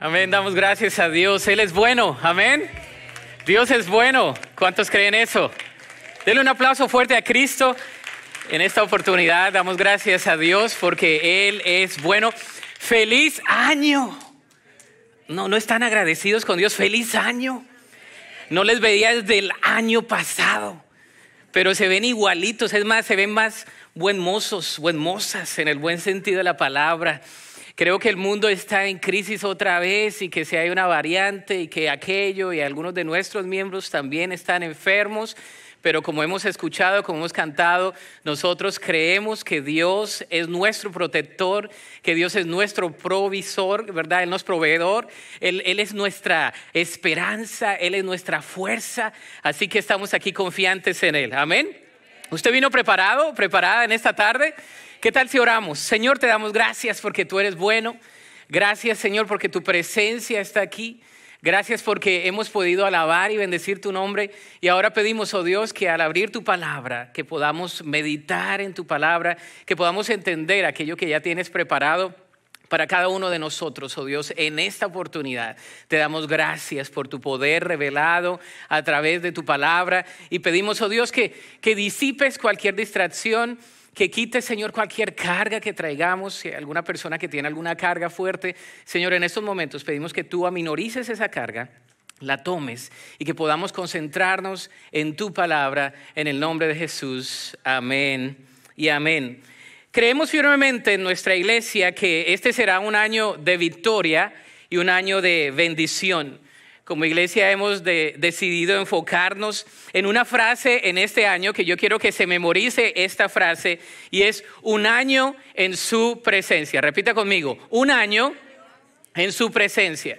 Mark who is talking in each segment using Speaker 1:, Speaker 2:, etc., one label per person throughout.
Speaker 1: Amén, damos gracias a Dios. Él es bueno, amén. Dios es bueno. ¿Cuántos creen eso? Denle un aplauso fuerte a Cristo. En esta oportunidad damos gracias a Dios porque Él es bueno. Feliz año. No, no están agradecidos con Dios. Feliz año. No les veía desde el año pasado, pero se ven igualitos. Es más, se ven más buen mozos, buen mozas, en el buen sentido de la palabra Creo que el mundo está en crisis otra vez y que si hay una variante y que aquello y algunos de nuestros miembros también están enfermos, pero como hemos escuchado, como hemos cantado, nosotros creemos que Dios es nuestro protector, que Dios es nuestro provisor, ¿verdad? Él nos proveedor, él, él, es nuestra esperanza, Él es nuestra fuerza, así que estamos aquí confiantes en Él, amén. ¿Usted vino preparado, preparada en esta tarde? ¿Qué tal si oramos? Señor, te damos gracias porque tú eres bueno. Gracias, Señor, porque tu presencia está aquí. Gracias porque hemos podido alabar y bendecir tu nombre. Y ahora pedimos, oh Dios, que al abrir tu palabra, que podamos meditar en tu palabra, que podamos entender aquello que ya tienes preparado para cada uno de nosotros, oh Dios, en esta oportunidad. Te damos gracias por tu poder revelado a través de tu palabra y pedimos, oh Dios, que, que disipes cualquier distracción que quite, Señor, cualquier carga que traigamos, si alguna persona que tiene alguna carga fuerte. Señor, en estos momentos pedimos que tú aminorices esa carga, la tomes y que podamos concentrarnos en tu palabra, en el nombre de Jesús. Amén y amén. Creemos firmemente en nuestra iglesia que este será un año de victoria y un año de bendición como iglesia hemos decidido enfocarnos en una frase en este año que yo quiero que se memorice esta frase y es un año en su presencia. Repita conmigo, un año en su presencia.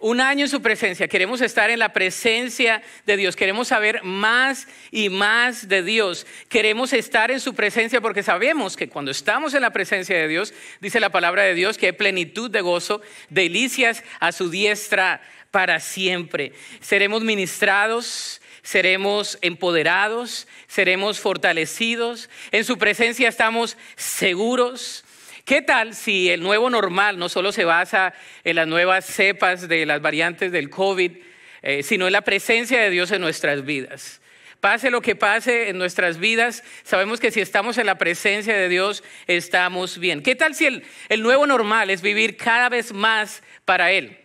Speaker 1: Un año en su presencia. Queremos estar en la presencia de Dios. Queremos saber más y más de Dios. Queremos estar en su presencia porque sabemos que cuando estamos en la presencia de Dios, dice la palabra de Dios que hay plenitud de gozo, delicias a su diestra para siempre. Seremos ministrados, seremos empoderados, seremos fortalecidos. En su presencia estamos seguros. ¿Qué tal si el nuevo normal no solo se basa en las nuevas cepas de las variantes del COVID, eh, sino en la presencia de Dios en nuestras vidas? Pase lo que pase en nuestras vidas, sabemos que si estamos en la presencia de Dios, estamos bien. ¿Qué tal si el nuevo normal es vivir cada vez más para Él?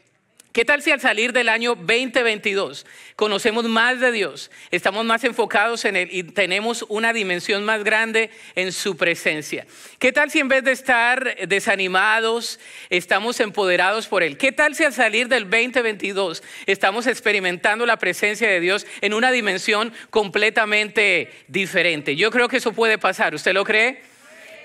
Speaker 1: ¿Qué tal si al salir del año 2022 conocemos más de Dios, estamos más enfocados en Él y tenemos una dimensión más grande en su presencia? ¿Qué tal si en vez de estar desanimados, estamos empoderados por Él? ¿Qué tal si al salir del 2022 estamos experimentando la presencia de Dios en una dimensión completamente diferente? Yo creo que eso puede pasar. ¿Usted lo cree?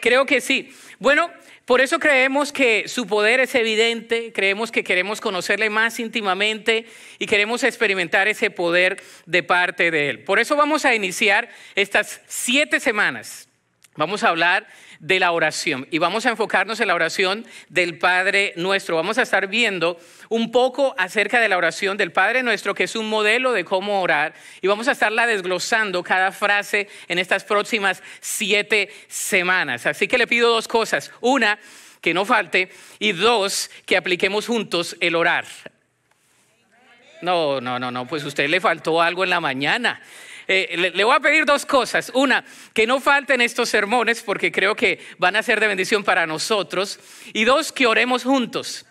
Speaker 1: Creo que sí. Bueno, por eso creemos que su poder es evidente, creemos que queremos conocerle más íntimamente y queremos experimentar ese poder de parte de Él. Por eso vamos a iniciar estas siete semanas. Vamos a hablar de la oración. Y vamos a enfocarnos en la oración del Padre nuestro. Vamos a estar viendo un poco acerca de la oración del Padre nuestro, que es un modelo de cómo orar. Y vamos a estarla desglosando cada frase en estas próximas siete semanas. Así que le pido dos cosas. Una, que no falte. Y dos, que apliquemos juntos el orar. No, no, no, no, pues usted le faltó algo en la mañana. Eh, le, voy a pedir dos cosas. Una, que no falten estos sermones porque creo que van a ser de bendición para nosotros. Y dos, que oremos juntos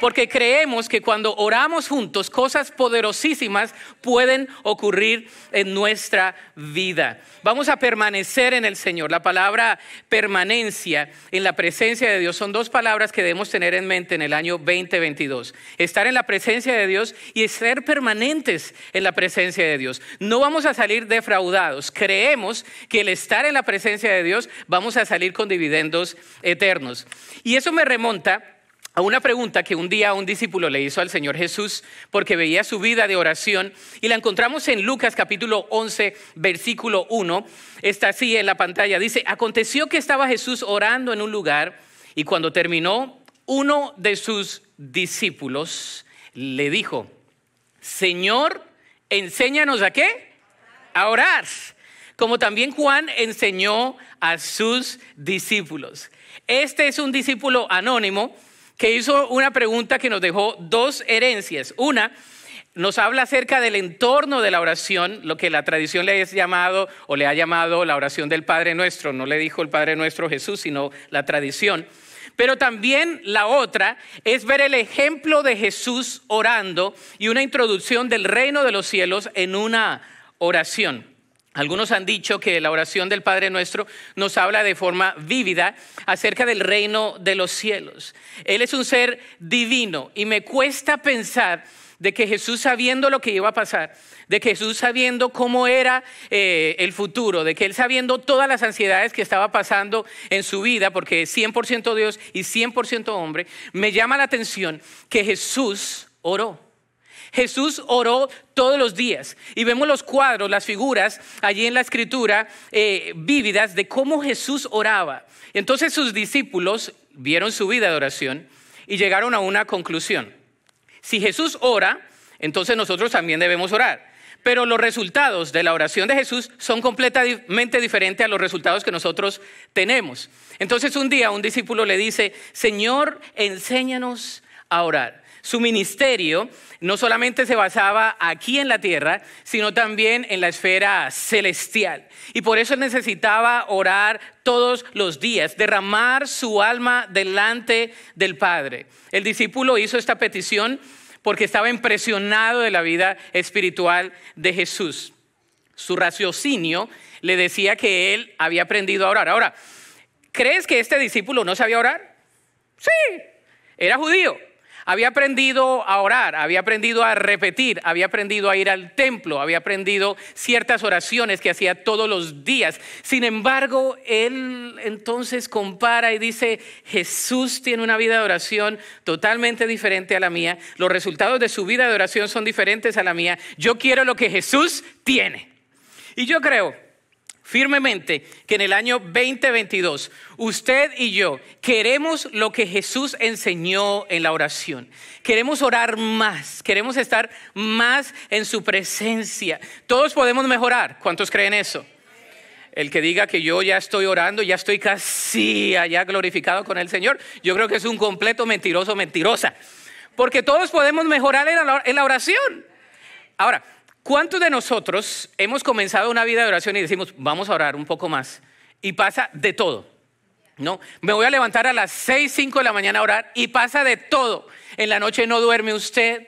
Speaker 1: porque creemos que cuando oramos juntos, cosas poderosísimas pueden ocurrir en nuestra vida. Vamos a permanecer en el Señor. La palabra permanencia en la presencia de Dios son dos palabras que debemos tener en mente en el año 2022. Estar en la presencia de Dios y ser permanentes en la presencia de Dios. No vamos a salir defraudados. Creemos que el estar en la presencia de Dios vamos a salir con dividendos eternos. Y eso me remonta a una pregunta que un día un discípulo le hizo al Señor Jesús porque veía su vida de oración y la encontramos en Lucas capítulo 11 versículo 1. Está así en la pantalla. Dice, aconteció que estaba Jesús orando en un lugar y cuando terminó, uno de sus discípulos le dijo, Señor, enséñanos a qué? A orar. Como también Juan enseñó a sus discípulos. Este es un discípulo anónimo que hizo una pregunta que nos dejó dos herencias. Una, nos habla acerca del entorno de la oración, lo que la tradición le ha llamado o le ha llamado la oración del Padre Nuestro. No le dijo el Padre Nuestro Jesús, sino la tradición. Pero también la otra es ver el ejemplo de Jesús orando y una introducción del reino de los cielos en una oración. Algunos han dicho que la oración del Padre Nuestro nos habla de forma vívida acerca del reino de los cielos. Él es un ser divino y me cuesta pensar de que Jesús sabiendo lo que iba a pasar, de Jesús sabiendo cómo era eh, el futuro, de que él sabiendo todas las ansiedades que estaba pasando en su vida, porque es 100% Dios y 100% hombre, me llama la atención que Jesús oró. Jesús oró todos los días y vemos los cuadros, las figuras allí en la escritura eh, vívidas de cómo Jesús oraba. Entonces sus discípulos vieron su vida de oración y llegaron a una conclusión. Si Jesús ora, entonces nosotros también debemos orar. Pero los resultados de la oración de Jesús son completamente diferentes a los resultados que nosotros tenemos. Entonces un día un discípulo le dice, Señor, enséñanos a orar. Su ministerio no solamente se basaba aquí en la tierra, sino también en la esfera celestial. Y por eso necesitaba orar todos los días, derramar su alma delante del Padre. El discípulo hizo esta petición porque estaba impresionado de la vida espiritual de Jesús. Su raciocinio le decía que él había aprendido a orar. Ahora, ¿crees que este discípulo no sabía orar? Sí, era judío. Había aprendido a orar, había aprendido a repetir, había aprendido a ir al templo, había aprendido ciertas oraciones que hacía todos los días. Sin embargo, él entonces compara y dice, Jesús tiene una vida de oración totalmente diferente a la mía, los resultados de su vida de oración son diferentes a la mía, yo quiero lo que Jesús tiene. Y yo creo firmemente que en el año 2022 usted y yo queremos lo que Jesús enseñó en la oración. Queremos orar más, queremos estar más en su presencia. Todos podemos mejorar. ¿Cuántos creen eso? El que diga que yo ya estoy orando, ya estoy casi allá glorificado con el Señor, yo creo que es un completo mentiroso, mentirosa. Porque todos podemos mejorar en la oración. Ahora, ¿Cuántos de nosotros hemos comenzado una vida de oración y decimos, vamos a orar un poco más? Y pasa de todo. No, me voy a levantar a las 6, 5 de la mañana a orar y pasa de todo. En la noche no duerme usted,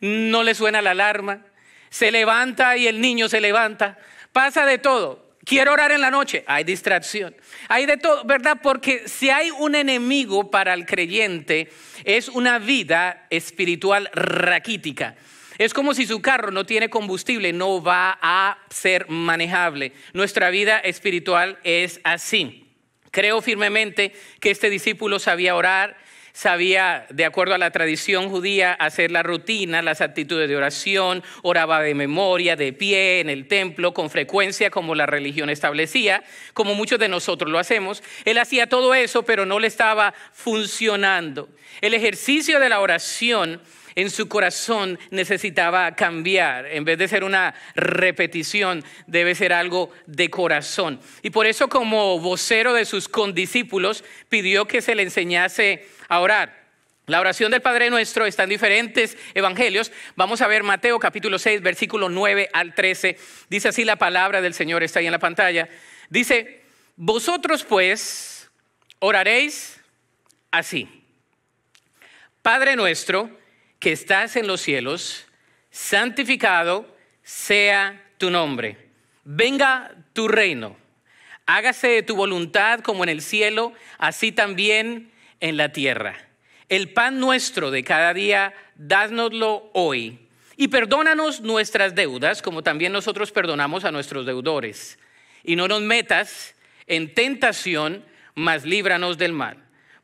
Speaker 1: no le suena la alarma, se levanta y el niño se levanta, pasa de todo. Quiero orar en la noche, hay distracción, hay de todo, ¿verdad? Porque si hay un enemigo para el creyente, es una vida espiritual raquítica. Es como si su carro no tiene combustible, no va a ser manejable. Nuestra vida espiritual es así. Creo firmemente que este discípulo sabía orar, sabía, de acuerdo a la tradición judía, hacer la rutina, las actitudes de oración, oraba de memoria, de pie, en el templo, con frecuencia, como la religión establecía, como muchos de nosotros lo hacemos. Él hacía todo eso, pero no le estaba funcionando. El ejercicio de la oración en su corazón necesitaba cambiar. En vez de ser una repetición, debe ser algo de corazón. Y por eso como vocero de sus condiscípulos pidió que se le enseñase a orar. La oración del Padre Nuestro está en diferentes evangelios. Vamos a ver Mateo capítulo 6, versículo 9 al 13. Dice así la palabra del Señor, está ahí en la pantalla. Dice, vosotros pues oraréis así. Padre nuestro que estás en los cielos, santificado sea tu nombre. Venga tu reino. Hágase tu voluntad como en el cielo, así también en la tierra. El pan nuestro de cada día, dádnoslo hoy. Y perdónanos nuestras deudas, como también nosotros perdonamos a nuestros deudores. Y no nos metas en tentación, mas líbranos del mal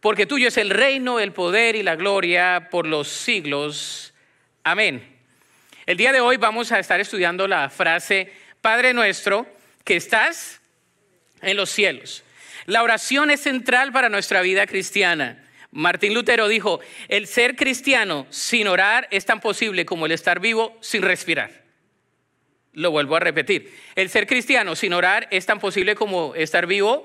Speaker 1: porque tuyo es el reino, el poder y la gloria por los siglos. Amén. El día de hoy vamos a estar estudiando la frase Padre nuestro que estás en los cielos. La oración es central para nuestra vida cristiana. Martín Lutero dijo, el ser cristiano sin orar es tan posible como el estar vivo sin respirar. Lo vuelvo a repetir, el ser cristiano sin orar es tan posible como estar vivo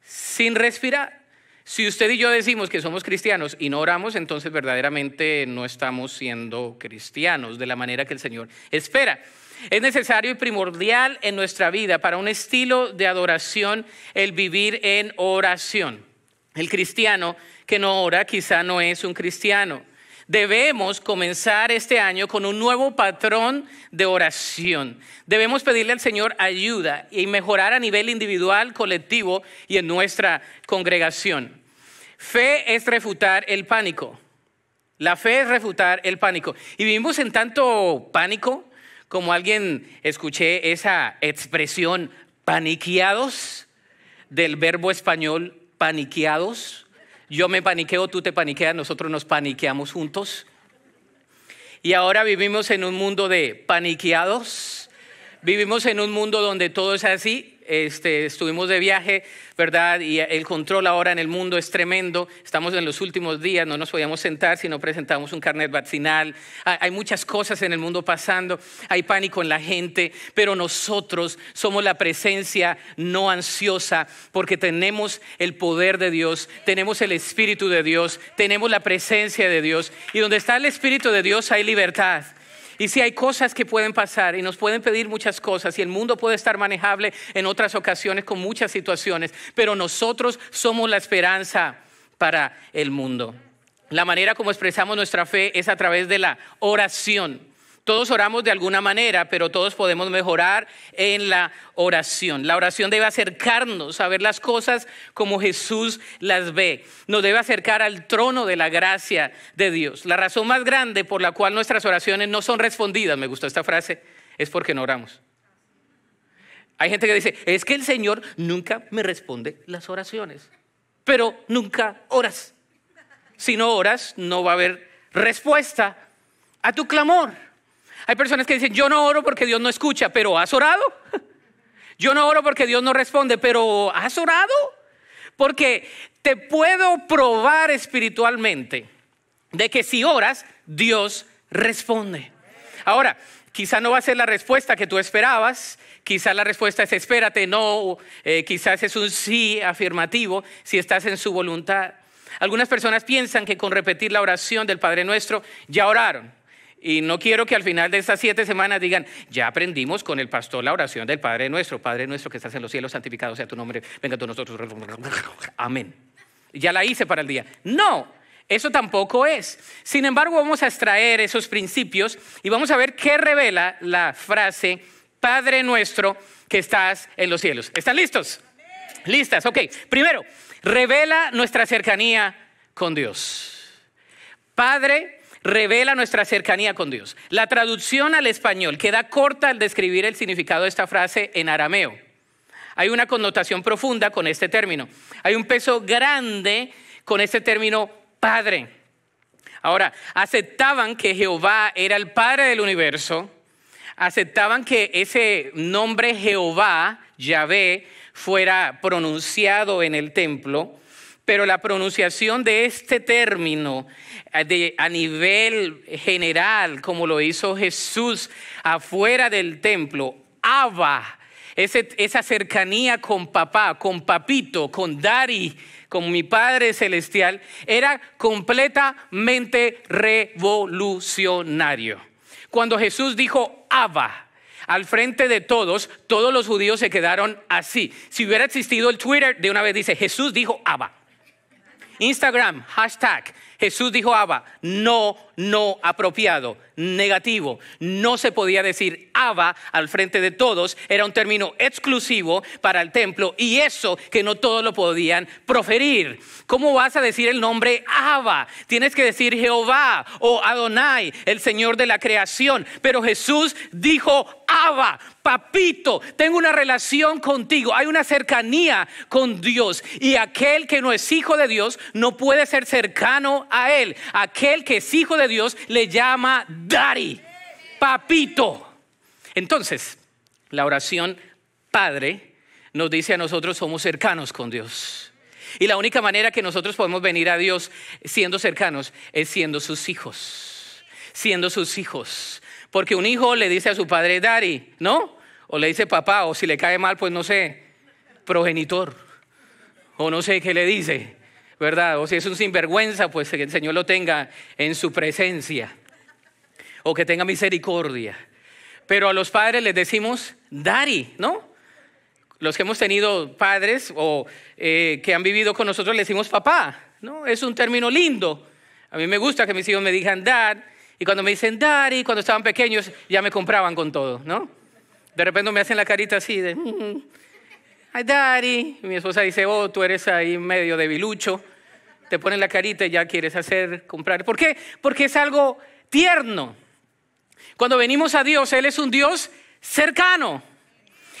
Speaker 1: sin respirar. Si usted y yo decimos que somos cristianos y no oramos, entonces verdaderamente no estamos siendo cristianos de la manera que el Señor espera. Es necesario y primordial en nuestra vida para un estilo de adoración el vivir en oración. El cristiano que no ora quizá no es un cristiano debemos comenzar este año con un nuevo patrón de oración. Debemos pedirle al Señor ayuda y mejorar a nivel individual, colectivo y en nuestra congregación. Fe es refutar el pánico. La fe es refutar el pánico. Y vivimos en tanto pánico, como alguien escuché esa expresión, paniqueados, del verbo español paniqueados. Yo me paniqueo, tú te paniqueas, nosotros nos paniqueamos juntos. Y ahora vivimos en un mundo de paniqueados. Vivimos en un mundo donde todo es así este, estuvimos de viaje, ¿verdad? Y el control ahora en el mundo es tremendo. Estamos en los últimos días, no nos podíamos sentar si no presentamos un carnet vacinal Hay muchas cosas en el mundo pasando, hay pánico en la gente, pero nosotros somos la presencia no ansiosa porque tenemos el poder de Dios, tenemos el Espíritu de Dios, tenemos la presencia de Dios. Y donde está el Espíritu de Dios hay libertad. Y si hay cosas que pueden pasar y nos pueden pedir muchas cosas y el mundo puede estar manejable en otras ocasiones con muchas situaciones, pero nosotros somos la esperanza para el mundo. La manera como expresamos nuestra fe es a través de la oración. Todos oramos de alguna manera, pero todos podemos mejorar en la oración. La oración debe acercarnos a ver las cosas como Jesús las ve. Nos debe acercar al trono de la gracia de Dios. La razón más grande por la cual nuestras oraciones no son respondidas, me gustó esta frase, es porque no oramos. Hay gente que dice, es que el Señor nunca me responde las oraciones, pero nunca oras. Si no oras, no va a haber respuesta a tu clamor. Hay personas que dicen, yo no oro porque Dios no escucha, pero ¿has orado? Yo no oro porque Dios no responde, pero ¿has orado? Porque te puedo probar espiritualmente de que si oras, Dios responde. Ahora, quizá no va a ser la respuesta que tú esperabas, quizá la respuesta es espérate, no, eh, quizás es un sí afirmativo si estás en su voluntad. Algunas personas piensan que con repetir la oración del Padre Nuestro ya oraron. Y no quiero que al final de estas siete semanas digan, ya aprendimos con el pastor la oración del Padre nuestro, Padre nuestro que estás en los cielos, santificado sea tu nombre, venga tú nosotros. Amén. Ya la hice para el día. No, eso tampoco es. Sin embargo, vamos a extraer esos principios y vamos a ver qué revela la frase Padre nuestro que estás en los cielos. ¿Están listos? Listas, ok. Primero, revela nuestra cercanía con Dios. Padre revela nuestra cercanía con Dios. La traducción al español queda corta al describir el significado de esta frase en arameo. Hay una connotación profunda con este término. Hay un peso grande con este término padre. Ahora, aceptaban que Jehová era el padre del universo, aceptaban que ese nombre Jehová, Yahvé, fuera pronunciado en el templo, pero la pronunciación de este término eh, de, a nivel general, como lo hizo Jesús afuera del templo, Abba, esa cercanía con papá, con papito, con daddy, con mi Padre Celestial, era completamente revolucionario. Cuando Jesús dijo Abba, al frente de todos, todos los judíos se quedaron así. Si hubiera existido el Twitter, de una vez dice, Jesús dijo Abba. Instagram, hashtag Jesús dijo Abba, no no apropiado, negativo. No se podía decir Abba al frente de todos, era un término exclusivo para el templo y eso que no todos lo podían proferir. ¿Cómo vas a decir el nombre Abba? Tienes que decir Jehová o Adonai, el Señor de la creación. Pero Jesús dijo Abba, papito, tengo una relación contigo, hay una cercanía con Dios y aquel que no es hijo de Dios no puede ser cercano a él. Aquel que es hijo de Dios le llama Daddy, papito. Entonces, la oración Padre nos dice a nosotros somos cercanos con Dios. Y la única manera que nosotros podemos venir a Dios siendo cercanos es siendo sus hijos, siendo sus hijos. Porque un hijo le dice a su padre, Daddy, ¿no? O le dice papá, o si le cae mal, pues no sé, progenitor, o no sé qué le dice. ¿verdad? O si es un sinvergüenza, pues que el Señor lo tenga en su presencia o que tenga misericordia. Pero a los padres les decimos, daddy, ¿no? Los que hemos tenido padres o eh, que han vivido con nosotros les decimos papá, ¿no? Es un término lindo. A mí me gusta que mis hijos me digan dad. Y cuando me dicen daddy, cuando estaban pequeños, ya me compraban con todo, ¿no? De repente me hacen la carita así de... Mm, mm, mm" ay, mi esposa dice, oh, tú eres ahí medio debilucho. Te ponen la carita y ya quieres hacer, comprar. ¿Por qué? Porque es algo tierno. Cuando venimos a Dios, Él es un Dios cercano.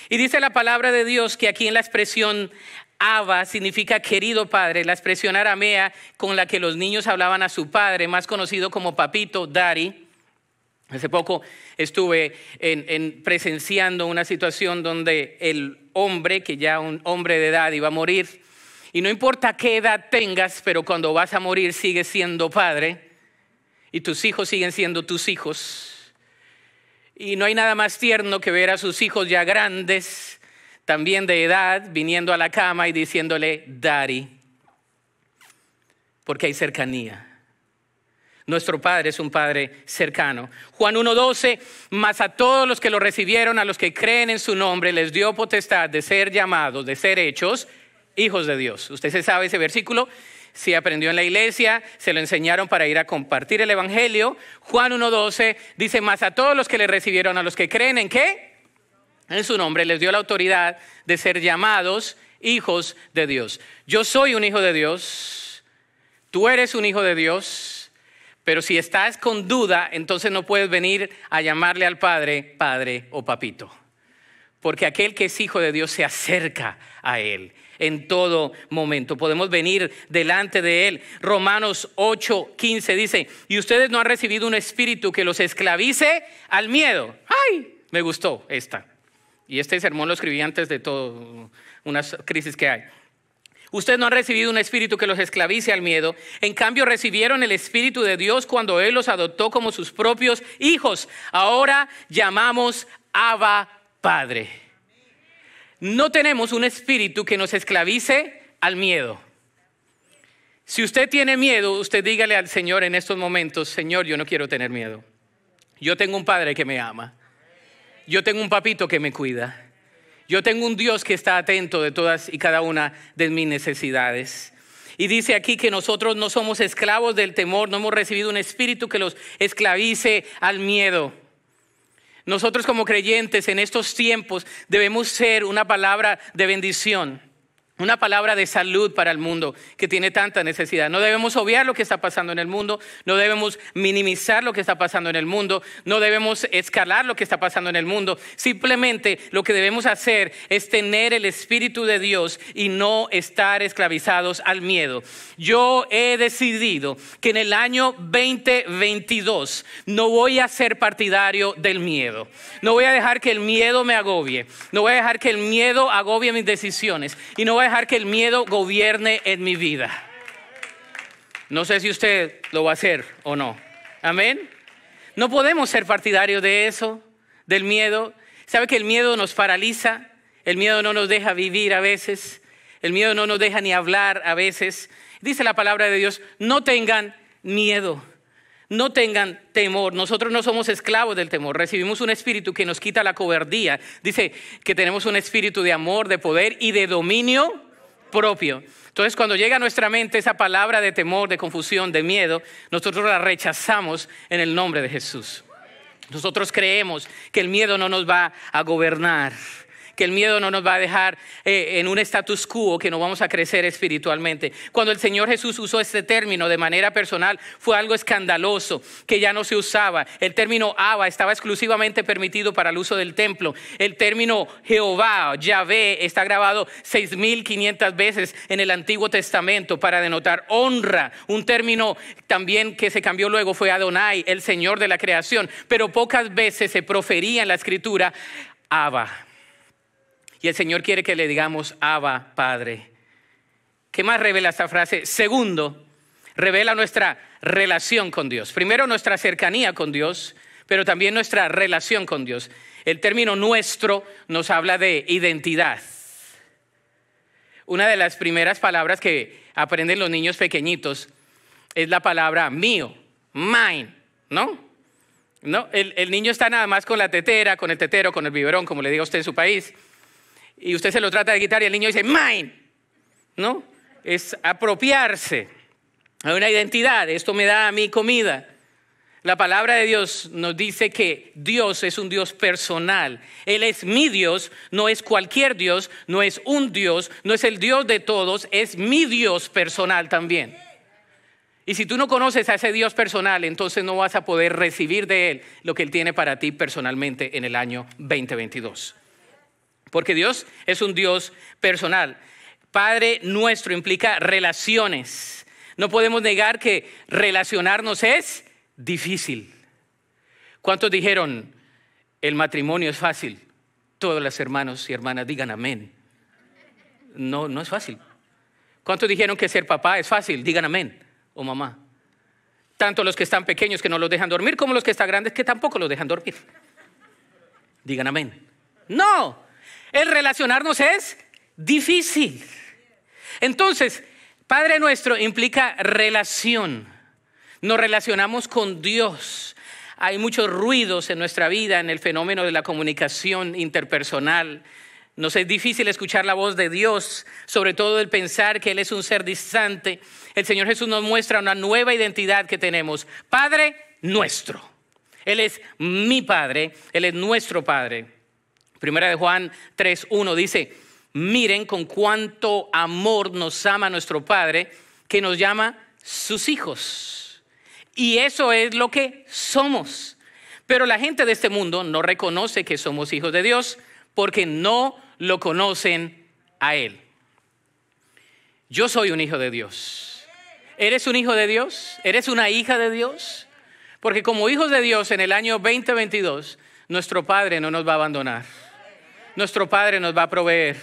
Speaker 1: Y dice la palabra de Dios que aquí en la expresión Abba significa querido padre, la expresión aramea con la que los niños hablaban a su padre, más conocido como papito, Dari Hace poco estuve en presenciando una situación donde el hombre, que ya un hombre de edad iba a morir. Y no importa qué edad tengas, pero cuando vas a morir sigues siendo padre y tus hijos siguen siendo tus hijos. Y no hay nada más tierno que ver a sus hijos ya grandes, también de edad, viniendo a la cama y diciéndole, Daddy, porque hay cercanía. Nuestro Padre es un Padre cercano. Juan 1.12, Más a todos los que lo recibieron, a los que creen en su nombre, les dio potestad de ser llamados, de ser hechos hijos de Dios. Usted se sabe ese versículo, Se aprendió en la iglesia, se lo enseñaron para ir a compartir el Evangelio. Juan 1.12 dice, más a todos los que le recibieron, a los que creen en qué? En su nombre les dio la autoridad de ser llamados hijos de Dios. Yo soy un hijo de Dios, tú eres un hijo de Dios. Pero si estás con duda, entonces no puedes venir a llamarle al Padre, Padre o Papito. Porque aquel que es hijo de Dios se acerca a Él en todo momento. Podemos venir delante de Él. Romanos 8, 15 dice, y ustedes no han recibido un espíritu que los esclavice al miedo. ¡Ay! Me gustó esta. Y este sermón lo escribí antes de todas unas crisis que hay. Usted no han recibido un espíritu que los esclavice al miedo. En cambio, recibieron el espíritu de Dios cuando Él los adoptó como sus propios hijos. Ahora llamamos Abba Padre. No tenemos un espíritu que nos esclavice al miedo. Si usted tiene miedo, usted dígale al Señor en estos momentos, Señor, yo no quiero tener miedo. Yo tengo un padre que me ama. Yo tengo un papito que me cuida yo tengo un Dios que está atento de todas y cada una de mis necesidades. Y dice aquí que nosotros no somos esclavos del temor, no hemos recibido un espíritu que los esclavice al miedo. Nosotros como creyentes en estos tiempos debemos ser una palabra de bendición. Una palabra de salud para el mundo que tiene tanta necesidad. No debemos obviar lo que está pasando en el mundo, no debemos minimizar lo que está pasando en el mundo, no debemos escalar lo que está pasando en el mundo. Simplemente lo que debemos hacer es tener el Espíritu de Dios y no estar esclavizados al miedo. Yo he decidido que en el año 2022 no voy a ser partidario del miedo. No voy a dejar que el miedo me agobie. No voy a dejar que el miedo agobie mis decisiones. Y no voy a dejar que el miedo gobierne en mi vida. No sé si usted lo va a hacer o no. Amén. No podemos ser partidarios de eso, del miedo. ¿Sabe que el miedo nos paraliza? El miedo no nos deja vivir a veces. El miedo no nos deja ni hablar a veces. Dice la palabra de Dios, no tengan miedo. No tengan temor, nosotros no somos esclavos del temor, recibimos un espíritu que nos quita la cobardía. Dice que tenemos un espíritu de amor, de poder y de dominio propio. Entonces cuando llega a nuestra mente esa palabra de temor, de confusión, de miedo, nosotros la rechazamos en el nombre de Jesús. Nosotros creemos que el miedo no nos va a gobernar que el miedo no nos va a dejar eh, en un status quo, que no vamos a crecer espiritualmente. Cuando el Señor Jesús usó este término de manera personal, fue algo escandaloso, que ya no se usaba. El término Abba estaba exclusivamente permitido para el uso del templo. El término Jehová, Yahvé, está grabado 6.500 veces en el Antiguo Testamento para denotar honra. Un término también que se cambió luego fue Adonai, el Señor de la creación. Pero pocas veces se profería en la escritura Abba, y el Señor quiere que le digamos, Abba, Padre. ¿Qué más revela esta frase? Segundo, revela nuestra relación con Dios. Primero, nuestra cercanía con Dios, pero también nuestra relación con Dios. El término nuestro nos habla de identidad. Una de las primeras palabras que aprenden los niños pequeñitos es la palabra mío, mine, ¿no? ¿No? El, el niño está nada más con la tetera, con el tetero, con el biberón, como le diga usted en su país y usted se lo trata de quitar y el niño dice, mine, ¿no? Es apropiarse a una identidad, esto me da a mí comida. La palabra de Dios nos dice que Dios es un Dios personal. Él es mi Dios, no es cualquier Dios, no es un Dios, no es el Dios de todos, es mi Dios personal también. Y si tú no conoces a ese Dios personal, entonces no vas a poder recibir de Él lo que Él tiene para ti personalmente en el año 2022 porque Dios es un Dios personal. Padre nuestro implica relaciones. No podemos negar que relacionarnos es difícil. ¿Cuántos dijeron, el matrimonio es fácil? Todos los hermanos y hermanas digan amén. No, no es fácil. ¿Cuántos dijeron que ser papá es fácil? Digan amén o mamá. Tanto los que están pequeños que no los dejan dormir como los que están grandes que tampoco los dejan dormir. Digan amén. No, el relacionarnos es difícil. Entonces, Padre nuestro implica relación. Nos relacionamos con Dios. Hay muchos ruidos en nuestra vida, en el fenómeno de la comunicación interpersonal. Nos es difícil escuchar la voz de Dios, sobre todo el pensar que Él es un ser distante. El Señor Jesús nos muestra una nueva identidad que tenemos. Padre nuestro. Él es mi Padre, Él es nuestro Padre. Primera de Juan 3.1 dice, miren con cuánto amor nos ama nuestro Padre, que nos llama sus hijos. Y eso es lo que somos. Pero la gente de este mundo no reconoce que somos hijos de Dios porque no lo conocen a Él. Yo soy un hijo de Dios. ¿Eres un hijo de Dios? ¿Eres una hija de Dios? Porque como hijos de Dios en el año 2022, nuestro Padre no nos va a abandonar nuestro Padre nos va a proveer.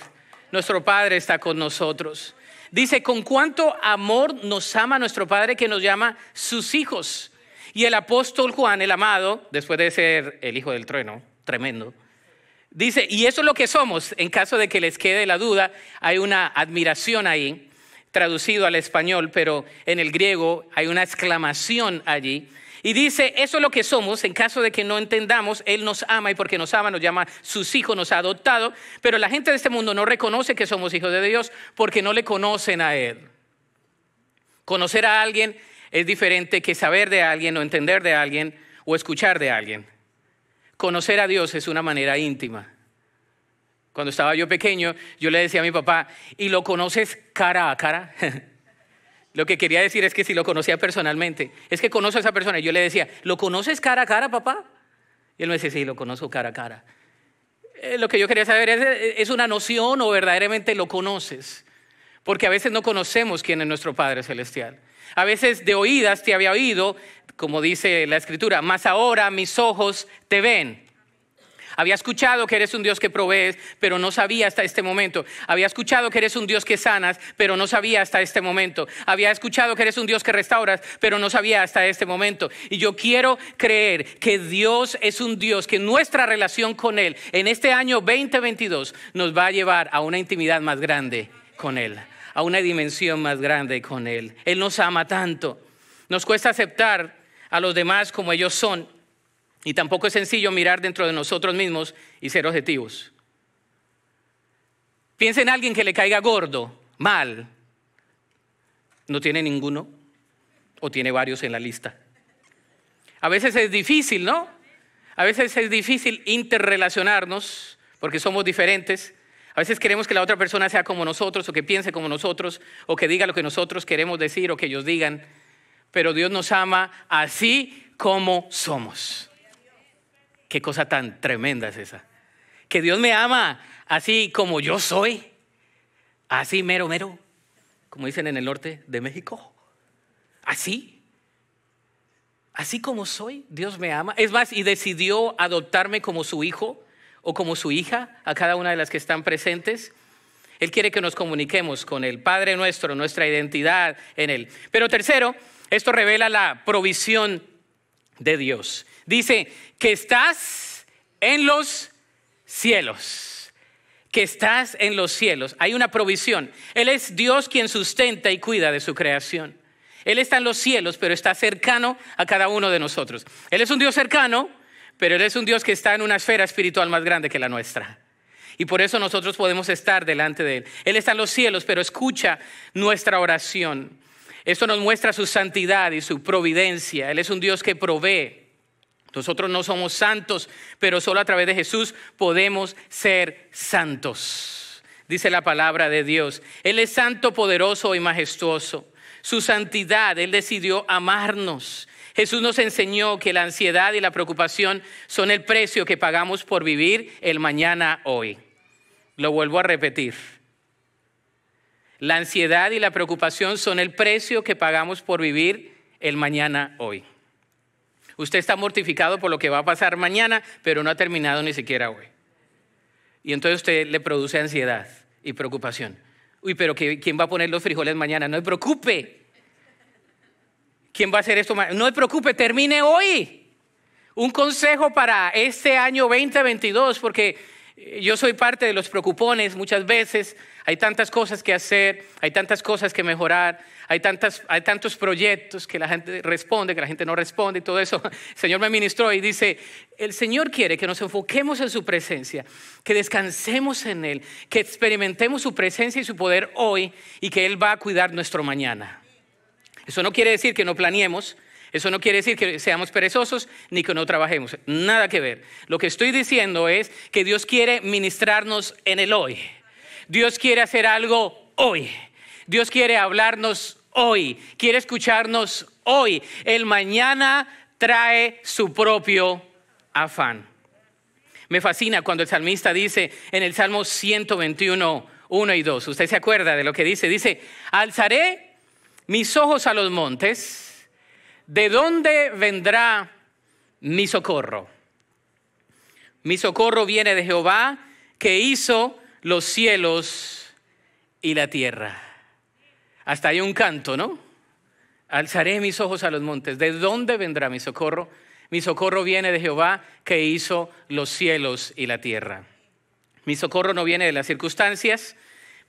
Speaker 1: Nuestro Padre está con nosotros. Dice, con cuánto amor nos ama nuestro Padre que nos llama sus hijos. Y el apóstol Juan, el amado, después de ser el hijo del trueno, tremendo, dice, y eso es lo que somos, en caso de que les quede la duda, hay una admiración ahí, traducido al español, pero en el griego hay una exclamación allí y dice, eso es lo que somos, en caso de que no entendamos, Él nos ama y porque nos ama nos llama sus hijos, nos ha adoptado, pero la gente de este mundo no reconoce que somos hijos de Dios porque no le conocen a Él. Conocer a alguien es diferente que saber de alguien o entender de alguien o escuchar de alguien. Conocer a Dios es una manera íntima. Cuando estaba yo pequeño, yo le decía a mi papá, ¿y lo conoces cara a cara? Lo que quería decir es que si lo conocía personalmente, es que conozco a esa persona. Y yo le decía, ¿lo conoces cara a cara, papá? Y él me decía, sí, lo conozco cara a cara. Eh, lo que yo quería saber es, eh, ¿es una noción o verdaderamente lo conoces? Porque a veces no conocemos quién es nuestro Padre Celestial. A veces de oídas te había oído, como dice la Escritura, mas ahora mis ojos te ven. Había escuchado que eres un Dios que provees, pero no sabía hasta este momento. Había escuchado que eres un Dios que sanas, pero no sabía hasta este momento. Había escuchado que eres un Dios que restauras, pero no sabía hasta este momento. Y yo quiero creer que Dios es un Dios que nuestra relación con Él en este año 2022 nos va a llevar a una intimidad más grande con Él, a una dimensión más grande con Él. Él nos ama tanto. Nos cuesta aceptar a los demás como ellos son. Y tampoco es sencillo mirar dentro de nosotros mismos y ser objetivos. Piensa en alguien que le caiga gordo, mal. No tiene ninguno o tiene varios en la lista. A veces es difícil, ¿no? A veces es difícil interrelacionarnos porque somos diferentes. A veces queremos que la otra persona sea como nosotros o que piense como nosotros o que diga lo que nosotros queremos decir o que ellos digan. Pero Dios nos ama así como somos. Qué cosa tan tremenda es esa. Que Dios me ama así como yo soy, así mero, mero, como dicen en el norte de México, así. Así como soy, Dios me ama. Es más, y decidió adoptarme como su hijo o como su hija, a cada una de las que están presentes. Él quiere que nos comuniquemos con el Padre nuestro, nuestra identidad en Él. Pero tercero, esto revela la provisión de Dios. Dice que estás en los cielos, que estás en los cielos. Hay una provisión. Él es Dios quien sustenta y cuida de su creación. Él está en los cielos, pero está cercano a cada uno de nosotros. Él es un Dios cercano, pero Él es un Dios que está en una esfera espiritual más grande que la nuestra. Y por eso nosotros podemos estar delante de Él. Él está en los cielos, pero escucha nuestra oración. Esto nos muestra su santidad y su providencia. Él es un Dios que provee. Nosotros no somos santos, pero solo a través de Jesús podemos ser santos. Dice la palabra de Dios. Él es santo, poderoso y majestuoso. Su santidad, Él decidió amarnos. Jesús nos enseñó que la ansiedad y la preocupación son el precio que pagamos por vivir el mañana hoy. Lo vuelvo a repetir. La ansiedad y la preocupación son el precio que pagamos por vivir el mañana hoy. Usted está mortificado por lo que va a pasar mañana, pero no ha terminado ni siquiera hoy. Y entonces usted le produce ansiedad y preocupación. Uy, pero ¿quién va a poner los frijoles mañana? No se preocupe. ¿Quién va a hacer esto mañana? No se preocupe, termine hoy. Un consejo para este año 2022, porque eh, yo soy parte de los preocupones muchas veces, hay tantas cosas que hacer, hay tantas cosas que mejorar, hay, tantas, hay tantos proyectos que la gente responde, que la gente no responde y todo eso. El Señor me ministró y dice, el Señor quiere que nos enfoquemos en su presencia, que descansemos en Él, que experimentemos su presencia y su poder hoy y que Él va a cuidar nuestro mañana. Eso no quiere decir que no planeemos, eso no quiere decir que seamos perezosos ni que no trabajemos. Nada que ver. Lo que estoy diciendo es que Dios quiere ministrarnos en el hoy. Dios quiere hacer algo hoy. Dios quiere hablarnos hoy. Quiere escucharnos hoy. El mañana trae su propio afán. Me fascina cuando el salmista dice en el Salmo 121, 1 y 2. Usted se acuerda de lo que dice. Dice, alzaré mis ojos a los montes. ¿De dónde vendrá mi socorro? Mi socorro viene de Jehová que hizo los cielos y la tierra. Hasta hay un canto, ¿no? Alzaré mis ojos a los montes. ¿De dónde vendrá mi socorro? Mi socorro viene de Jehová que hizo los cielos y la tierra. Mi socorro no viene de las circunstancias,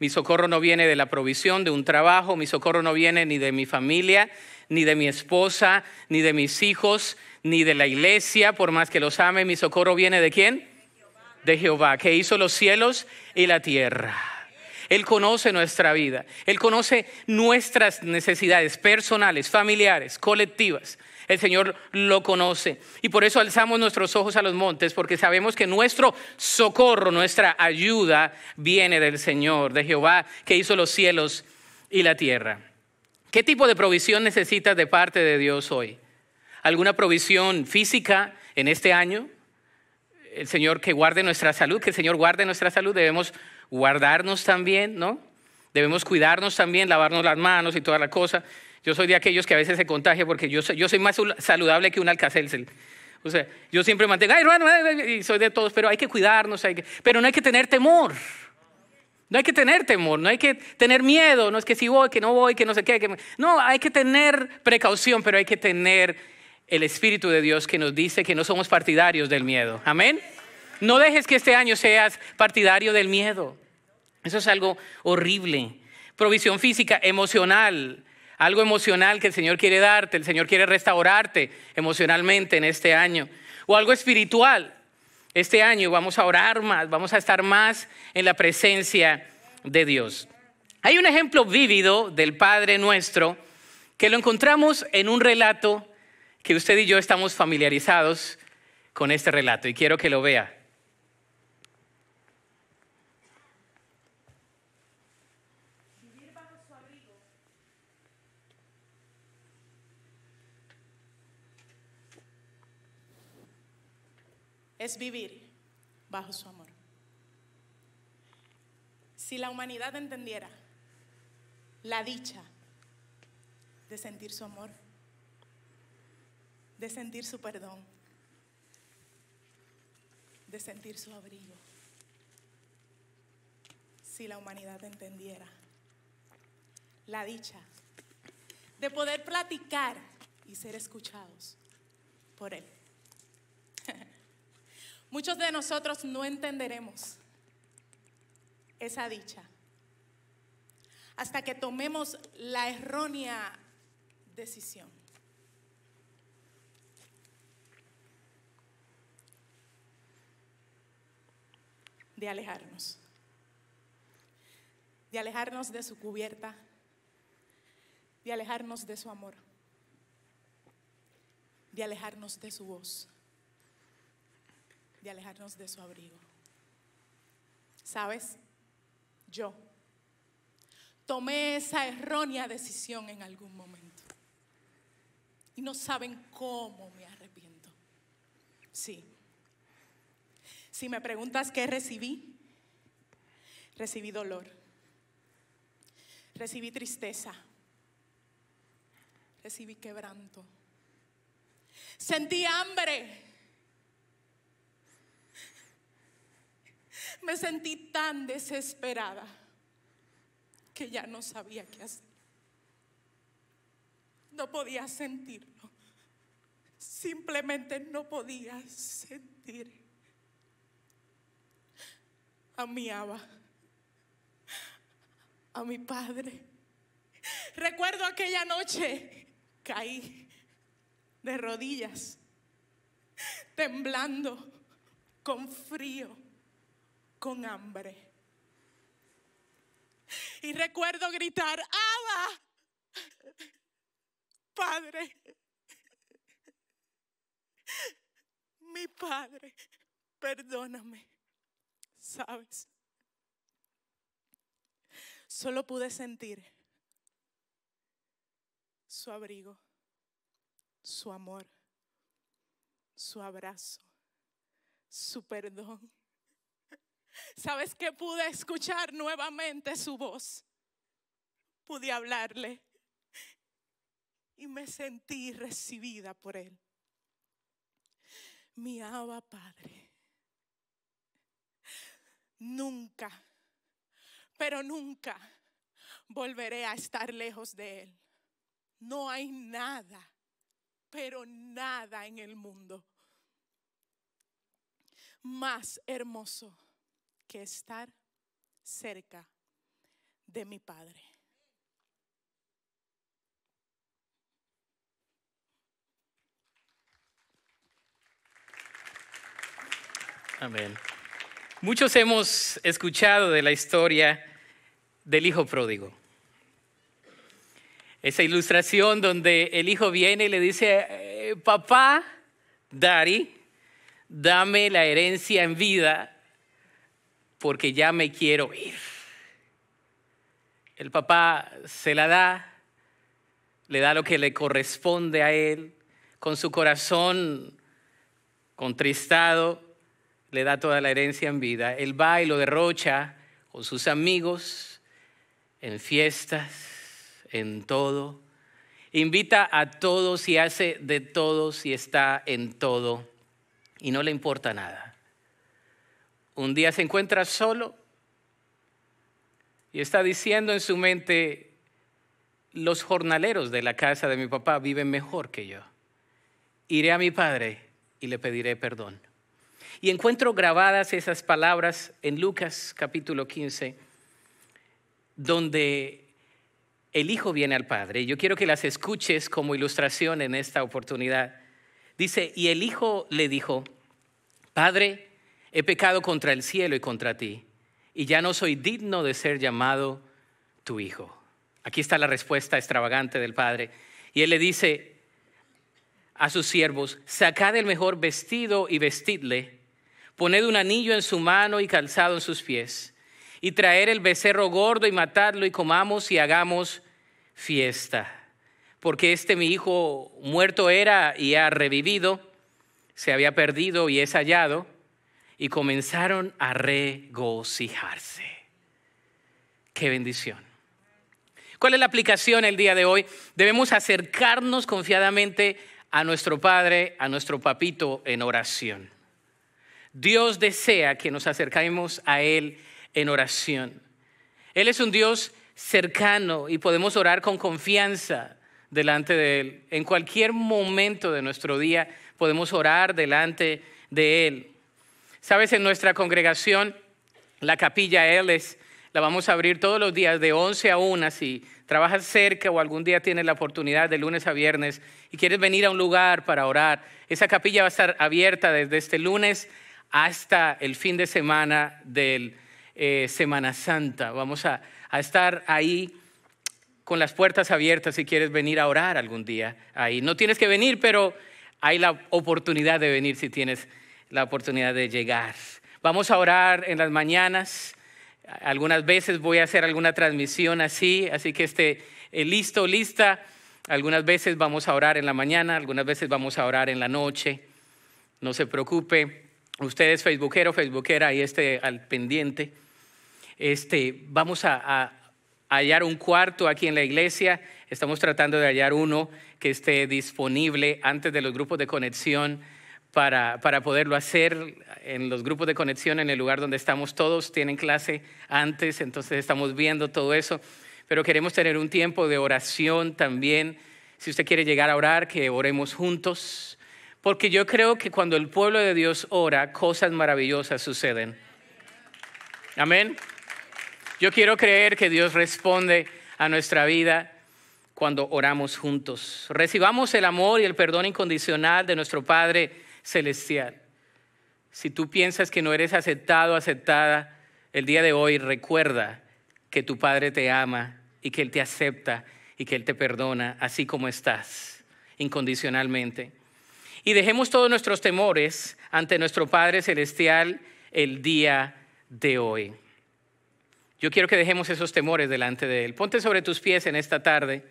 Speaker 1: mi socorro no viene de la provisión, de un trabajo, mi socorro no viene ni de mi familia, ni de mi esposa, ni de mis hijos, ni de la iglesia, por más que los ame, mi socorro viene de quién? de Jehová, que hizo los cielos y la tierra. Él conoce nuestra vida, Él conoce nuestras necesidades personales, familiares, colectivas. El Señor lo conoce. Y por eso alzamos nuestros ojos a los montes, porque sabemos que nuestro socorro, nuestra ayuda viene del Señor, de Jehová, que hizo los cielos y la tierra. ¿Qué tipo de provisión necesitas de parte de Dios hoy? ¿Alguna provisión física en este año? el Señor que guarde nuestra salud, que el Señor guarde nuestra salud, debemos guardarnos también, ¿no? Debemos cuidarnos también, lavarnos las manos y toda la cosa. Yo soy de aquellos que a veces se contagia porque yo, soy, yo soy más saludable que un alcacelcel. O sea, yo siempre mantengo, ay, hermano, y soy de todos, pero hay que cuidarnos, hay que, pero no hay que tener temor. No hay que tener temor, no hay que tener miedo, no es que si voy, que no voy, que no sé qué. Que... No, hay que tener precaución, pero hay que tener el Espíritu de Dios que nos dice que no somos partidarios del miedo. Amén. No dejes que este año seas partidario del miedo. Eso es algo horrible. Provisión física, emocional, algo emocional que el Señor quiere darte, el Señor quiere restaurarte emocionalmente en este año. O algo espiritual. Este año vamos a orar más, vamos a estar más en la presencia de Dios. Hay un ejemplo vívido del Padre nuestro que lo encontramos en un relato que usted y yo estamos familiarizados con este relato y quiero que lo vea.
Speaker 2: es vivir bajo su amor. Si la humanidad entendiera la dicha de sentir su amor, de sentir su perdón, de sentir su abrigo. Si la humanidad entendiera la dicha de poder platicar y ser escuchados por Él. Muchos de nosotros no entenderemos esa dicha hasta que tomemos la errónea decisión. de alejarnos, de alejarnos de su cubierta, de alejarnos de su amor, de alejarnos de su voz, de alejarnos de su abrigo. ¿Sabes? Yo tomé esa errónea decisión en algún momento. Y no saben cómo me arrepiento. Sí, si me preguntas qué recibí, recibí dolor, recibí tristeza, recibí quebranto, sentí hambre. Me sentí tan desesperada que ya no sabía qué hacer. No podía sentirlo. Simplemente no podía sentirlo a mi aba, a mi Padre. Recuerdo aquella noche, caí de rodillas, temblando, con frío, con hambre. Y recuerdo gritar, aba, Padre, mi Padre, perdóname. ¿sabes? Solo pude sentir su abrigo, su amor, su abrazo, su perdón. ¿Sabes que pude escuchar nuevamente su voz? Pude hablarle y me sentí recibida por él. Mi Aba Padre nunca, pero nunca volveré a estar lejos de Él. No hay nada, pero nada en el mundo más hermoso que estar cerca de mi Padre.
Speaker 1: Amén. Muchos hemos escuchado de la historia del hijo pródigo. Esa ilustración donde el hijo viene y le dice, eh, papá, daddy, dame la herencia en vida porque ya me quiero ir. El papá se la da, le da lo que le corresponde a él, con su corazón contristado, le da toda la herencia en vida. Él va y lo derrocha con sus amigos, en fiestas, en todo. Invita a todos y hace de todos y está en todo y no le importa nada. Un día se encuentra solo y está diciendo en su mente, los jornaleros de la casa de mi papá viven mejor que yo. Iré a mi padre y le pediré perdón. Y encuentro grabadas esas palabras en Lucas capítulo 15, donde el Hijo viene al Padre. Yo quiero que las escuches como ilustración en esta oportunidad. Dice, y el Hijo le dijo, Padre, he pecado contra el cielo y contra ti, y ya no soy digno de ser llamado tu Hijo. Aquí está la respuesta extravagante del Padre. Y él le dice a sus siervos, sacad el mejor vestido y vestidle, Poned un anillo en su mano y calzado en sus pies, y traer el becerro gordo y matarlo y comamos y hagamos fiesta. Porque este mi hijo muerto era y ha revivido, se había perdido y es hallado, y comenzaron a regocijarse. Qué bendición. ¿Cuál es la aplicación el día de hoy? Debemos acercarnos confiadamente a nuestro Padre, a nuestro Papito en oración. Dios desea que nos acercamos a Él en oración. Él es un Dios cercano y podemos orar con confianza delante de Él. En cualquier momento de nuestro día podemos orar delante de Él. Sabes, en nuestra congregación, la capilla Él es, la vamos a abrir todos los días de 11 a 1. Si trabajas cerca o algún día tienes la oportunidad de lunes a viernes y quieres venir a un lugar para orar, esa capilla va a estar abierta desde este lunes hasta el fin de semana de eh, Semana Santa. Vamos a, a estar ahí con las puertas abiertas si quieres venir a orar algún día ahí. No tienes que venir, pero hay la oportunidad de venir si tienes la oportunidad de llegar. Vamos a orar en las mañanas. Algunas veces voy a hacer alguna transmisión así, así que esté eh, listo, lista. Algunas veces vamos a orar en la mañana, algunas veces vamos a orar en la noche. No se preocupe. Usted es facebookero, facebookera, ahí esté al pendiente. Este, vamos a, hallar un cuarto aquí en la iglesia. Estamos tratando de hallar uno que esté disponible antes de los grupos de conexión. Para, para, poderlo hacer en los grupos de conexión, en el lugar donde estamos todos, tienen clase antes, entonces estamos viendo todo eso, pero queremos tener un tiempo de oración también. Si usted quiere llegar a orar, que oremos juntos, porque yo creo que cuando el pueblo de Dios ora, cosas maravillosas suceden. Amén. Yo quiero creer que Dios responde a nuestra vida cuando oramos juntos. Recibamos el amor y el perdón incondicional de nuestro Padre Celestial. Si tú piensas que no eres aceptado, o aceptada, el día de hoy recuerda que tu Padre te ama y que Él te acepta y que Él te perdona así como estás, incondicionalmente y dejemos todos nuestros temores ante nuestro Padre Celestial el día de hoy. Yo quiero que dejemos esos temores delante de Él. Ponte sobre tus pies en esta tarde.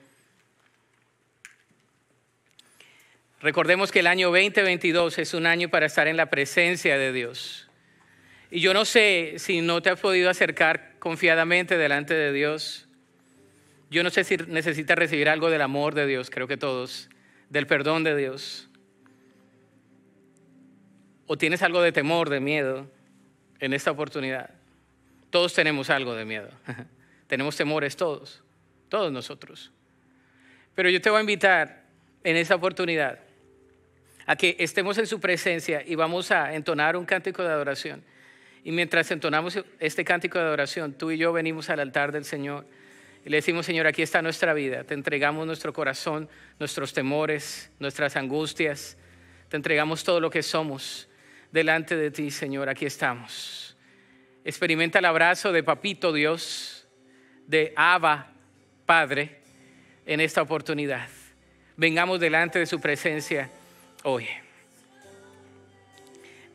Speaker 1: Recordemos que el año 2022 es un año para estar en la presencia de Dios. Y yo no sé si no te has podido acercar confiadamente delante de Dios. Yo no sé si necesitas recibir algo del amor de Dios, creo que todos, del perdón de Dios o tienes algo de temor, de miedo en esta oportunidad. Todos tenemos algo de miedo. tenemos temores todos, todos nosotros. Pero yo te voy a invitar en esta oportunidad a que estemos en su presencia y vamos a entonar un cántico de adoración. Y mientras entonamos este cántico de adoración, tú y yo venimos al altar del Señor y le decimos, Señor, aquí está nuestra vida, te entregamos nuestro corazón, nuestros temores, nuestras angustias, te entregamos todo lo que somos delante de ti, Señor, aquí estamos. Experimenta el abrazo de Papito Dios, de Abba Padre, en esta oportunidad. Vengamos delante de su presencia hoy.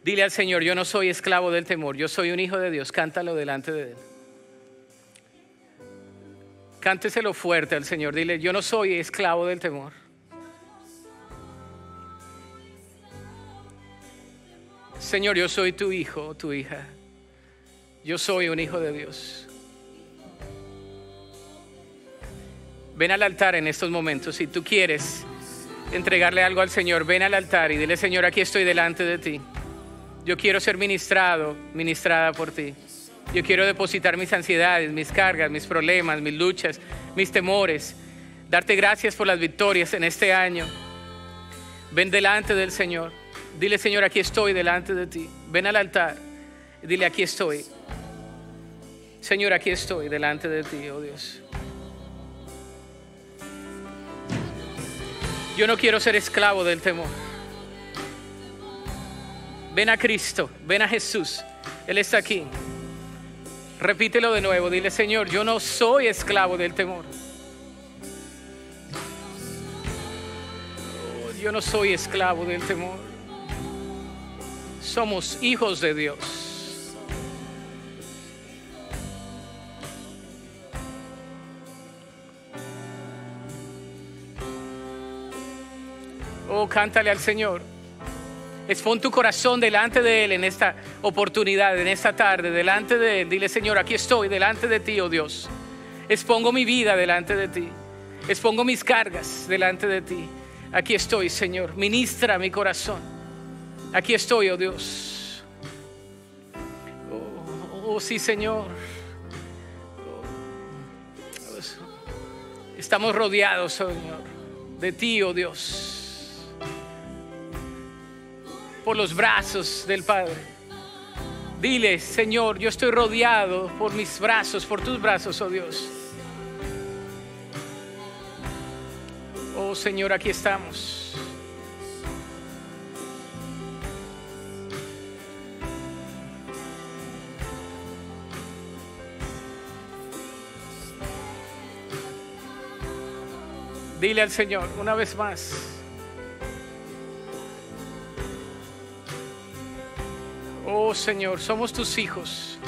Speaker 1: Dile al Señor, yo no soy esclavo del temor, yo soy un hijo de Dios, cántalo delante de Él. Cánteselo fuerte al Señor, dile, yo no soy esclavo del temor. Señor, yo soy tu hijo, tu hija. Yo soy un hijo de Dios. Ven al altar en estos momentos. Si tú quieres entregarle algo al Señor, ven al altar y dile, Señor, aquí estoy delante de ti. Yo quiero ser ministrado, ministrada por ti. Yo quiero depositar mis ansiedades, mis cargas, mis problemas, mis luchas, mis temores. Darte gracias por las victorias en este año. Ven delante del Señor. Dile, Señor, aquí estoy delante de ti. Ven al altar. dile, aquí estoy. Señor, aquí estoy delante de ti, oh Dios. Yo no quiero ser esclavo del temor. Ven a Cristo, ven a Jesús. Él está aquí. Repítelo de nuevo. Dile, Señor, yo no soy esclavo del temor. yo no soy esclavo del temor somos hijos de Dios. Oh, cántale al Señor. Expon tu corazón delante de Él en esta oportunidad, en esta tarde, delante de Él. Dile, Señor, aquí estoy, delante de ti, oh Dios. Expongo mi vida delante de ti. Expongo mis cargas delante de ti. Aquí estoy, Señor. Ministra mi corazón. Aquí estoy, oh Dios. Oh, oh sí, Señor. Oh, estamos rodeados, Señor, de ti, oh Dios. Por los brazos del Padre. Dile, Señor, yo estoy rodeado por mis brazos, por tus brazos, oh Dios. Oh Señor, aquí estamos. Dile al Señor una vez más. Oh Señor, somos tus hijos.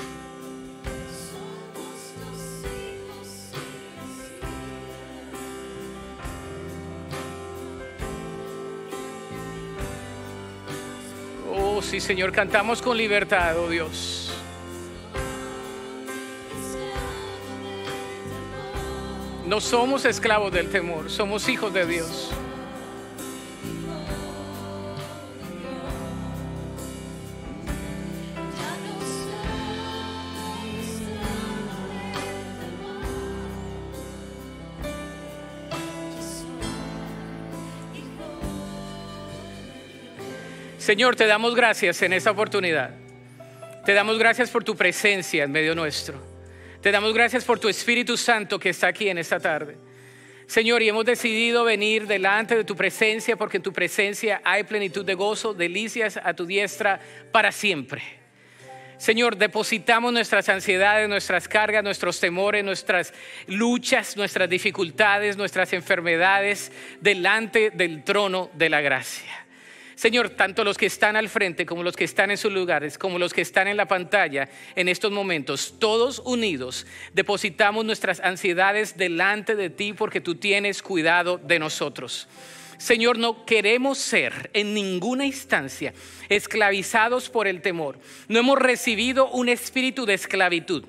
Speaker 1: Oh sí, Señor, cantamos con libertad, oh Dios. No somos esclavos del temor, somos hijos de Dios. Señor, te damos gracias en esta oportunidad. Te damos gracias por tu presencia en medio nuestro. Te damos gracias por tu Espíritu Santo que está aquí en esta tarde. Señor, y hemos decidido venir delante de tu presencia porque en tu presencia hay plenitud de gozo, delicias a tu diestra para siempre. Señor, depositamos nuestras ansiedades, nuestras cargas, nuestros temores, nuestras luchas, nuestras dificultades, nuestras enfermedades delante del trono de la gracia. Señor, tanto los que están al frente como los que están en sus lugares, como los que están en la pantalla en estos momentos, todos unidos, depositamos nuestras ansiedades delante de ti porque tú tienes cuidado de nosotros. Señor, no queremos ser en ninguna instancia esclavizados por el temor. No hemos recibido un espíritu de esclavitud.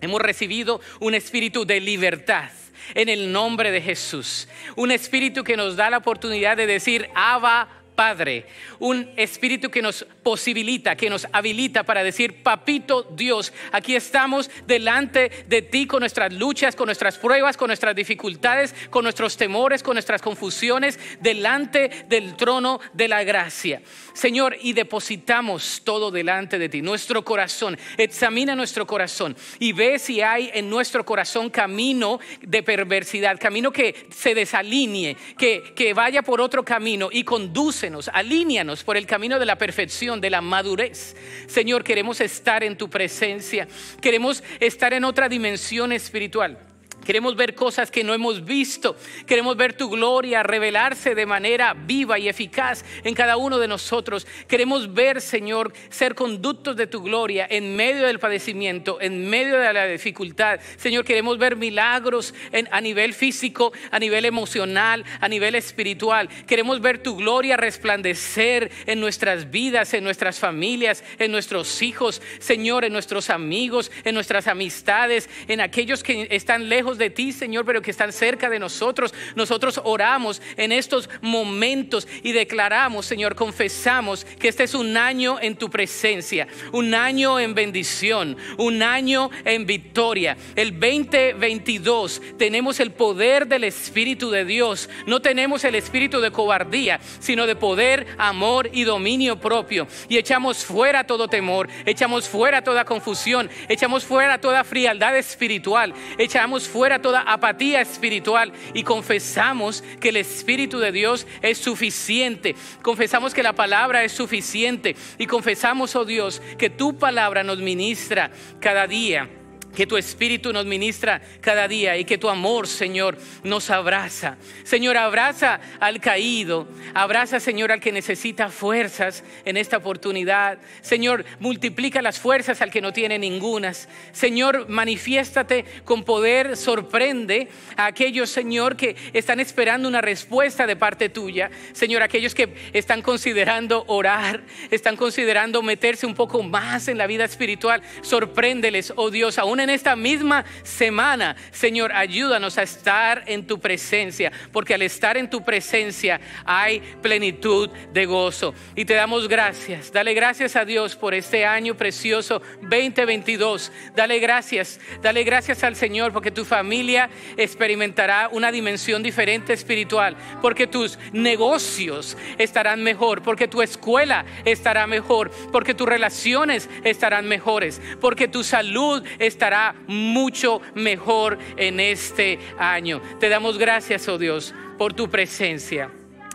Speaker 1: Hemos recibido un espíritu de libertad en el nombre de Jesús. Un espíritu que nos da la oportunidad de decir, Abba, Padre, un espíritu que nos posibilita, que nos habilita para decir, papito Dios, aquí estamos delante de ti con nuestras luchas, con nuestras pruebas, con nuestras dificultades, con nuestros temores, con nuestras confusiones, delante del trono de la gracia. Señor, y depositamos todo delante de ti, nuestro corazón, examina nuestro corazón y ve si hay en nuestro corazón camino de perversidad, camino que se desalinee, que, que vaya por otro camino y conduce alíñanos por el camino de la perfección, de la madurez. Señor, queremos estar en tu presencia, queremos estar en otra dimensión espiritual. Queremos ver cosas que no hemos visto. Queremos ver tu gloria revelarse de manera viva y eficaz en cada uno de nosotros. Queremos ver, Señor, ser conductos de tu gloria en medio del padecimiento, en medio de la dificultad. Señor, queremos ver milagros en, a nivel físico, a nivel emocional, a nivel espiritual. Queremos ver tu gloria resplandecer en nuestras vidas, en nuestras familias, en nuestros hijos, Señor, en nuestros amigos, en nuestras amistades, en aquellos que están lejos de ti, Señor, pero que están cerca de nosotros. Nosotros oramos en estos momentos y declaramos, Señor, confesamos que este es un año en tu presencia, un año en bendición, un año en victoria. El 2022 tenemos el poder del Espíritu de Dios. No tenemos el espíritu de cobardía, sino de poder, amor y dominio propio. Y echamos fuera todo temor, echamos fuera toda confusión, echamos fuera toda frialdad espiritual, echamos fuera toda apatía espiritual y confesamos que el Espíritu de Dios es suficiente. Confesamos que la palabra es suficiente y confesamos, oh Dios, que tu palabra nos ministra cada día que tu espíritu nos ministra cada día y que tu amor, Señor, nos abraza. Señor, abraza al caído, abraza, Señor, al que necesita fuerzas en esta oportunidad. Señor, multiplica las fuerzas al que no tiene ningunas. Señor, manifiéstate con poder, sorprende a aquellos, Señor, que están esperando una respuesta de parte tuya. Señor, aquellos que están considerando orar, están considerando meterse un poco más en la vida espiritual, sorpréndeles, oh Dios, aún en esta misma semana. Señor, ayúdanos a estar en tu presencia, porque al estar en tu presencia hay plenitud de gozo. Y te damos gracias. Dale gracias a Dios por este año precioso 2022. Dale gracias. Dale gracias al Señor porque tu familia experimentará una dimensión diferente espiritual, porque tus negocios estarán mejor, porque tu escuela estará mejor, porque tus relaciones estarán mejores, porque tu salud estará mucho mejor en este año. Te damos gracias, oh Dios, por tu presencia.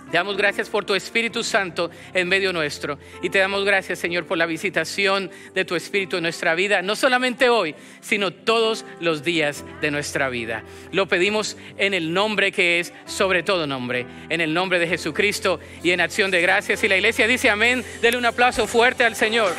Speaker 1: Te damos gracias por tu Espíritu Santo en medio nuestro. Y te damos gracias, Señor, por la visitación de tu Espíritu en nuestra vida, no solamente hoy, sino todos los días de nuestra vida. Lo pedimos en el nombre que es sobre todo nombre, en el nombre de Jesucristo y en acción de gracias. Y la iglesia dice amén, dele un aplauso fuerte al Señor.